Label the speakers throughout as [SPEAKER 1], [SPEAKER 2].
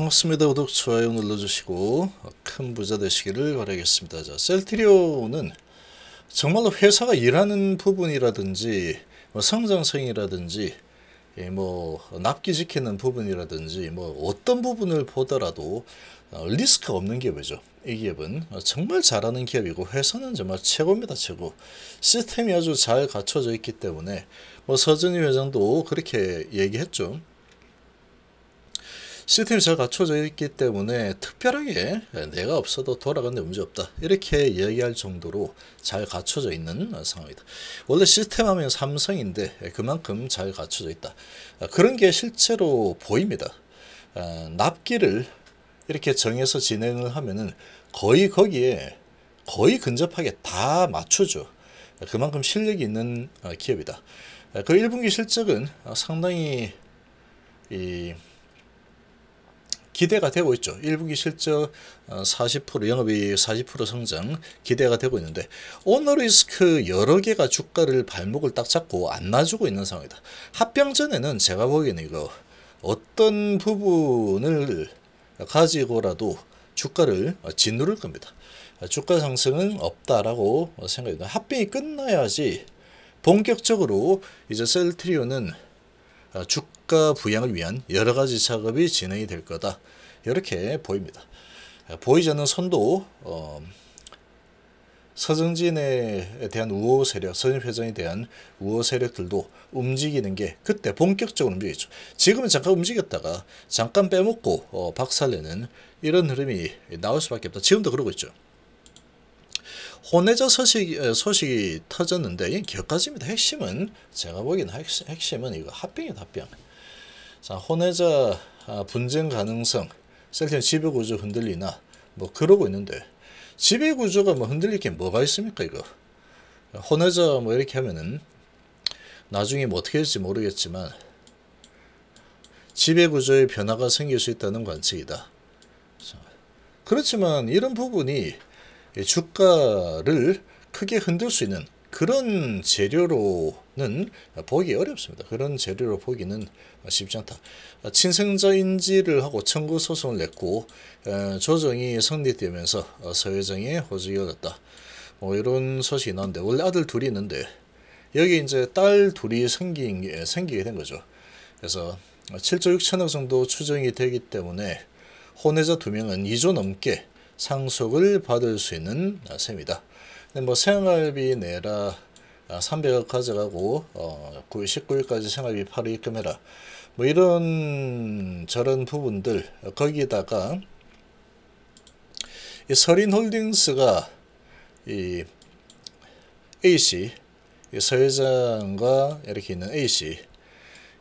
[SPEAKER 1] 반갑습니다. 구독, 좋아요 눌러주시고 큰 부자 되시기를 바라겠습니다. 자, 셀트리온은 정말로 회사가 일하는 부분이라든지 뭐 성장성이라든지 예, 뭐 납기시키는 부분이라든지 뭐 어떤 부분을 보더라도 어, 리스크 없는 기업이죠. 이 기업은 정말 잘하는 기업이고 회사는 정말 최고입니다. 최고. 시스템이 아주 잘 갖춰져 있기 때문에 뭐 서준희 회장도 그렇게 얘기했죠. 시스템이 잘 갖춰져 있기 때문에 특별하게 내가 없어도 돌아가는데 문제없다 이렇게 얘기할 정도로 잘 갖춰져 있는 상황이다 원래 시스템 하면 삼성인데 그만큼 잘 갖춰져 있다 그런 게 실제로 보입니다 아, 납기를 이렇게 정해서 진행을 하면은 거의 거기에 거의 근접하게 다 맞추죠 그만큼 실력이 있는 아, 기업이다 아, 그 1분기 실적은 상당히 이 기대가 되고 있죠. 1분기 실적 40%영업이40% 어, 성장 기대가 되고 있는데 오너리스크 여러 개가 주가를 발목을 딱 잡고 안 놔주고 있는 상황이다. 합병 전에는 제가 보기에는 이거 어떤 부분을 가지고라도 주가를 짓누를 겁니다. 주가 상승은 없다라고 생각합니다. 합병이 끝나야지 본격적으로 이제 셀트리온은 어, 주가 국가 부양을 위한 여러 가지 작업이 진행이 될 거다. 이렇게 보입니다. 보이지 는 선도 어, 서정진에 대한 우호 세력, 서진 회장에 대한 우호 세력들도 움직이는 게 그때 본격적으로 움직이죠. 지금은 잠깐 움직였다가 잠깐 빼먹고 어, 박살내는 이런 흐름이 나올 수밖에 없다. 지금도 그러고 있죠. 혼내자 소식, 소식이 터졌는데 이게 격가지입니다. 핵심은 제가 보기에는 핵심, 은 이거 합병이다 합병. 자, 혼외자 아, 분쟁 가능성, 셀틴 지배구조 흔들리나 뭐 그러고 있는데 지배구조가 뭐 흔들릴 게 뭐가 있습니까 이거? 혼외자 뭐 이렇게 하면은 나중에 뭐 어떻게 될지 모르겠지만 지배구조의 변화가 생길 수 있다는 관측이다. 그렇지만 이런 부분이 주가를 크게 흔들 수 있는 그런 재료로는 보기 어렵습니다. 그런 재료로 보기는 쉽지 않다. 친생자인지를 하고 청구 소송을 냈고 조정이 성립되면서 서회정에 호적이 얻었다. 뭐 이런 소식이 나는데 원래 아들 둘이 있는데 여기 이제 딸 둘이 생긴 생기게 된 거죠. 그래서 7조 6천억 정도 추정이 되기 때문에 혼외자 두 명은 2조 넘게 상속을 받을 수 있는 셈이다. 근데 뭐 생활비 내라 300억 아, 가져가고 어, 9월 19일까지 생활비 바로 입금해라 뭐 이런 저런 부분들 거기다가 이 서린홀딩스가 이 A씨 이 서회장과 이렇게 있는 A씨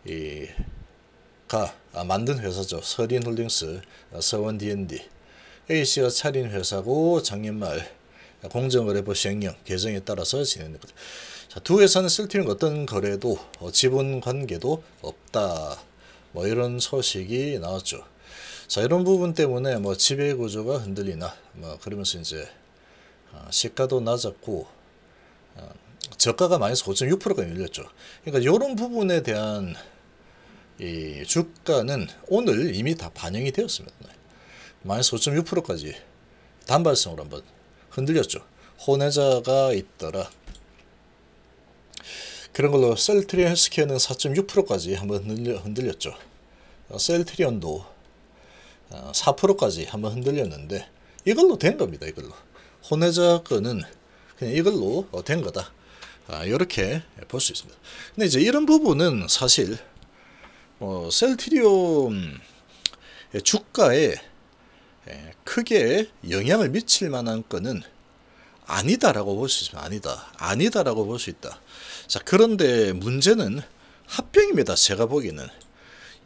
[SPEAKER 1] 이가 아, 만든 회사죠 서린홀딩스 어, 서원 D&D A씨가 차린 회사고 작년 말 공정을 해보 시행령 개정에 따라서 진행됩니다. 자, 두 회사는 쓸티는 어떤 거래도 어, 지분 관계도 없다. 뭐 이런 소식이 나왔죠. 자 이런 부분 때문에 뭐 지배 구조가 흔들리나 뭐 그러면서 이제 아, 시가도 낮았고 아, 저가가 마이너스 5.6%가 밀렸죠. 그러니까 이런 부분에 대한 이 주가는 오늘 이미 다 반영이 되었습니다. 마이너스 5.6%까지 단발성으로 한번 흔들렸죠. 혼외자가 있더라. 그런 걸로 셀트리온 헬스케어는 4.6%까지 한번 흔들렸죠. 어, 셀트리온도 4%까지 어, 한번 흔들렸는데 이걸로 된 겁니다. 이걸로. 혼외자 거는 그냥 이걸로 어, 된 거다. 이렇게 아, 볼수 있습니다. 근데 이제 이런 부분은 사실 셀트리온 예, 주가에 예, 크게 영향을 미칠 만한 건은 아니다라고 볼 수 있습니다. 아니다. 아니다라고 볼 수 있다. 자, 그런데 문제는 합병입니다. 제가 보기에는.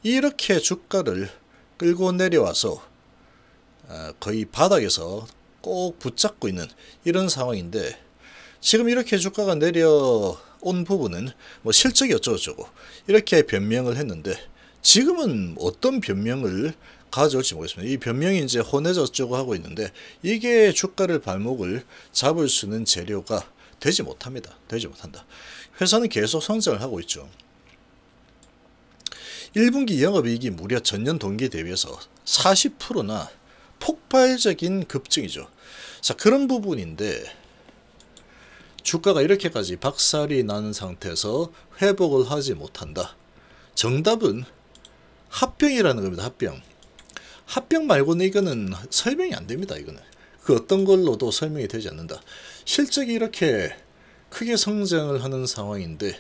[SPEAKER 1] 이렇게 주가를 끌고 내려와서 어, 거의 바닥에서 꼭 붙잡고 있는 이런 상황인데 지금 이렇게 주가가 내려온 부분은 뭐 실적이 어쩌고저쩌고 이렇게 변명을 했는데 지금은 어떤 변명을 가져올지 모르겠습니다. 이 변명이 이제 혼해졌죠고 하고 있는데 이게 주가를 발목을 잡을 수 있는 재료가 되지 못합니다. 되지 못한다. 회사는 계속 성장을 하고 있죠. 1분기 영업이익이 무려 전년 동기 대비해서 40%나 폭발적인 급증이죠. 자 그런 부분인데 주가가 이렇게까지 박살이 나는 상태에서 회복을 하지 못한다. 정답은 합병이라는 겁니다. 합병. 합병 말고는 이거는 설명이 안 됩니다. 이거는 그 어떤 걸로도 설명이 되지 않는다. 실적이 이렇게 크게 성장을 하는 상황인데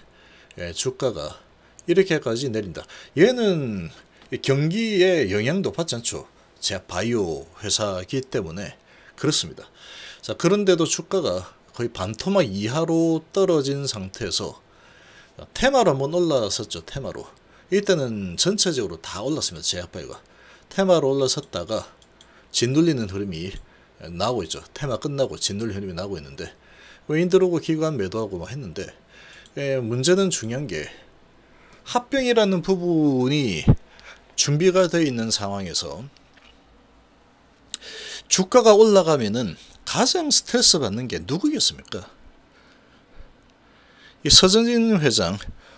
[SPEAKER 1] 예, 주가가 이렇게까지 내린다. 얘는 경기에 영향도 받지 않죠. 제 바이오 회사기 때문에 그렇습니다. 자 그런데도 주가가 거의 반토막 이하로 떨어진 상태에서 테마로 한번 올라섰죠. 테마로. 이때는 전체적으로 다 올랐습니다. 제약바이오가. 테마로 올라섰다가 짓눌리는 흐름이 나오고 있죠. 테마 끝나고 짓눌리는 흐름이 나오고 있는데 윈드로고 뭐 기관 매도하고 막 했는데 예, 문제는 중요한 게 합병이라는 부분이 준비가 되어 있는 상황에서 주가가 올라가면은 가장 스트레스 받는 게 누구겠습니까? 이 서정진 회장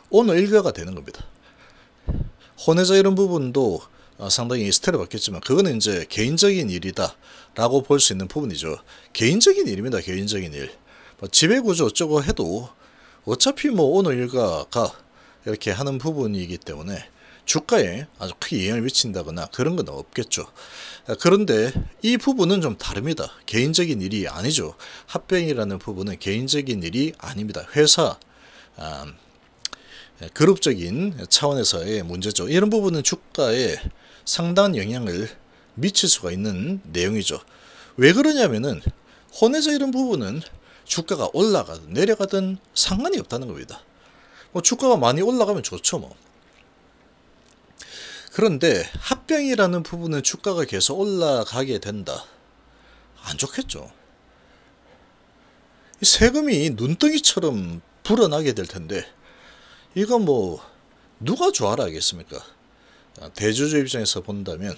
[SPEAKER 1] 오늘 일가가 되는 겁니다. 혼외자 이런 부분도 어, 상당히 스트레스 받겠지만 그거는 이제 개인적인 일이다라고 볼 수 있는 부분이죠. 개인적인 일입니다. 개인적인 일. 뭐 지배구조 어쩌고 해도 어차피 뭐 오늘 일가가 이렇게 하는 부분이기 때문에 주가에 아주 크게 영향을 미친다거나 그런 건 없겠죠. 아, 그런데 이 부분은 좀 다릅니다. 개인적인 일이 아니죠. 합병이라는 부분은 개인적인 일이 아닙니다. 회사 아, 그룹적인 차원에서의 문제죠. 이런 부분은 주가에 상당한 영향을 미칠 수가 있는 내용이죠. 왜 그러냐면은 혼에서 이런 부분은 주가가 올라가든 내려가든 상관이 없다는 겁니다. 뭐 주가가 많이 올라가면 좋죠 뭐. 그런데 합병이라는 부분은 주가가 계속 올라가게 된다. 안 좋겠죠. 세금이 눈덩이처럼 불어나게 될 텐데 이거 뭐 누가 좋아라 하겠습니까? 아, 대주주 입장에서 본다면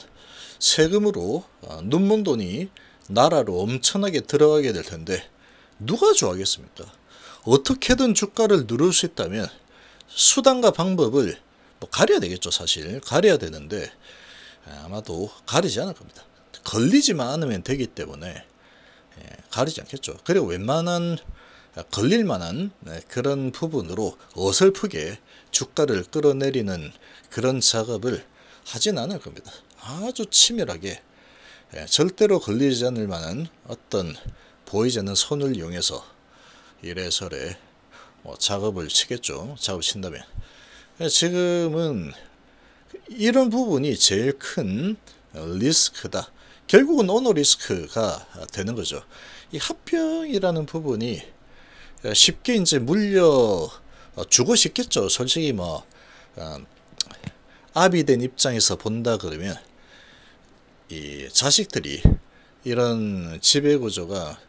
[SPEAKER 1] 세금으로 아, 눈먼 돈이 나라로 엄청나게 들어가게 될 텐데 누가 좋아하겠습니까? 어떻게든 주가를 누를 수 있다면 수단과 방법을 뭐 가려야 되겠죠 사실 가려야 되는데 아, 아마도 가리지 않을 겁니다. 걸리지만 않으면 되기 때문에 예, 가리지 않겠죠. 그리고 웬만한 그러니까 걸릴만한 네, 그런 부분으로 어설프게 주가를 끌어내리는 그런 작업을 하진 않을 겁니다. 아주 치밀하게 예, 절대로 걸리지 않을 만한 어떤 보이지 않는 손을 이용해서 이래저래 뭐 작업을 치겠죠. 작업 친다면. 예, 지금은 이런 부분이 제일 큰 리스크다. 결국은 오너 리스크가 되는 거죠. 이 합병이라는 부분이 어, 쉽게 이제 물려 어, 주고 싶겠죠. 솔직히 뭐 어, 아비 된 입장에서 본다 그러면 이 자식들이 이런 지배 구조가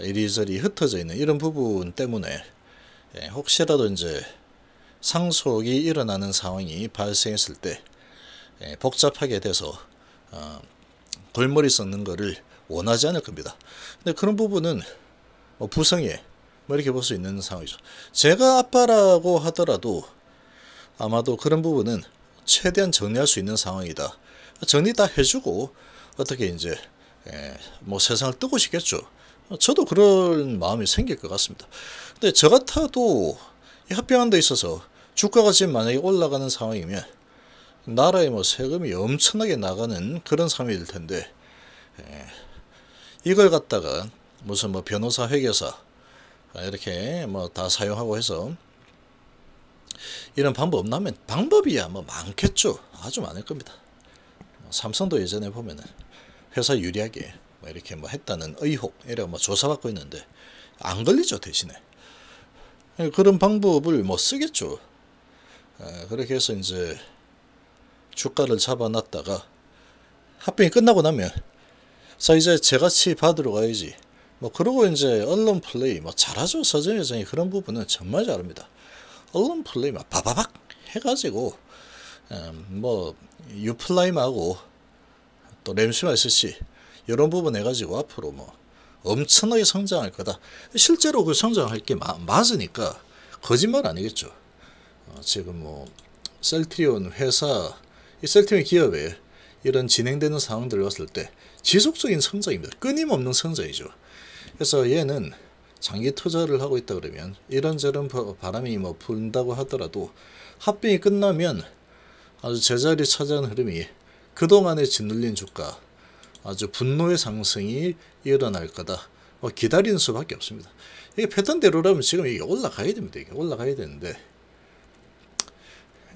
[SPEAKER 1] 이리저리 흩어져 있는 이런 부분 때문에 예, 혹시라도 이제 상속이 일어나는 상황이 발생했을 때 예, 복잡하게 돼서 골머리 썼는 거를 원하지 않을 겁니다. 근데 그런 부분은 뭐 부성에 뭐 이렇게 볼 수 있는 상황이죠. 제가 아빠라고 하더라도 아마도 그런 부분은 최대한 정리할 수 있는 상황이다. 정리 다 해주고 어떻게 이제 예, 뭐 세상을 뜨고 싶겠죠. 저도 그런 마음이 생길 것 같습니다. 근데 저 같아도 합병한 데 있어서 주가가 지금 만약에 올라가는 상황이면 나라에 뭐 세금이 엄청나게 나가는 그런 상황이 될 텐데 예, 이걸 갖다가 무슨 뭐 변호사 회계사 아, 이렇게 뭐 다 사용하고 해서 이런 방법 없나면 방법이야 뭐 많겠죠 아주 많을 겁니다 뭐 삼성도 예전에 보면은 회사 유리하게 뭐 이렇게 뭐 했다는 의혹 이런 뭐 조사받고 있는데 안 걸리죠 대신에 예, 그런 방법을 뭐 쓰겠죠 아, 그렇게 해서 이제 주가를 잡아놨다가 합병이 끝나고 나면 자 이제 제같이 받으러 가야지 뭐그리고 이제 언론 플레이 뭐 잘하죠 서정 회장이 그런 부분은 정말 잘합니다. 언론 플레이 막 바바박 해가지고 음, 뭐 유플라임하고 또 램시마 SC 이런 부분 해가지고 앞으로 뭐 엄청나게 성장할 거다. 실제로 그 성장할 게 마, 맞으니까 거짓말 아니겠죠. 어, 지금 뭐 셀트리온 회사 이 셀트리온 기업에 이런 진행되는 상황들을 봤을 때 지속적인 성장입니다. 끊임없는 성장이죠. 그래서 얘는 장기 투자를 하고 있다 그러면 이런저런 바람이 뭐 분다고 하더라도 합병이 끝나면 아주 제자리 찾아온 흐름이 그동안에 짓눌린 주가 아주 분노의 상승이 일어날 거다. 뭐 기다리는 수밖에 없습니다. 이게 패턴대로라면 지금 이게 올라가야 됩니다. 이게 올라가야 되는데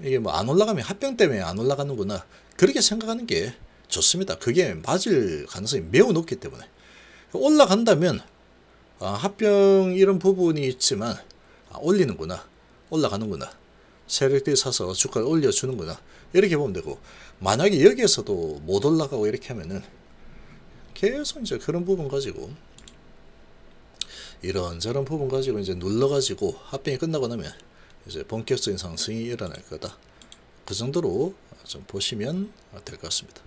[SPEAKER 1] 이게 뭐 안 올라가면 합병 때문에 안 올라가는구나 그렇게 생각하는 게 좋습니다. 그게 맞을 가능성이 매우 높기 때문에 올라간다면 아, 합병 이런 부분이 있지만 아, 올리는구나 올라가는구나 세력들이 사서 주가를 올려주는구나 이렇게 보면 되고 만약에 여기에서도 못 올라가고 이렇게 하면은 계속 이제 그런 부분 가지고 이런저런 부분 가지고 이제 눌러가지고 합병이 끝나고 나면 이제 본격적인 상승이 일어날 거다. 그 정도로 좀 보시면 될 것 같습니다.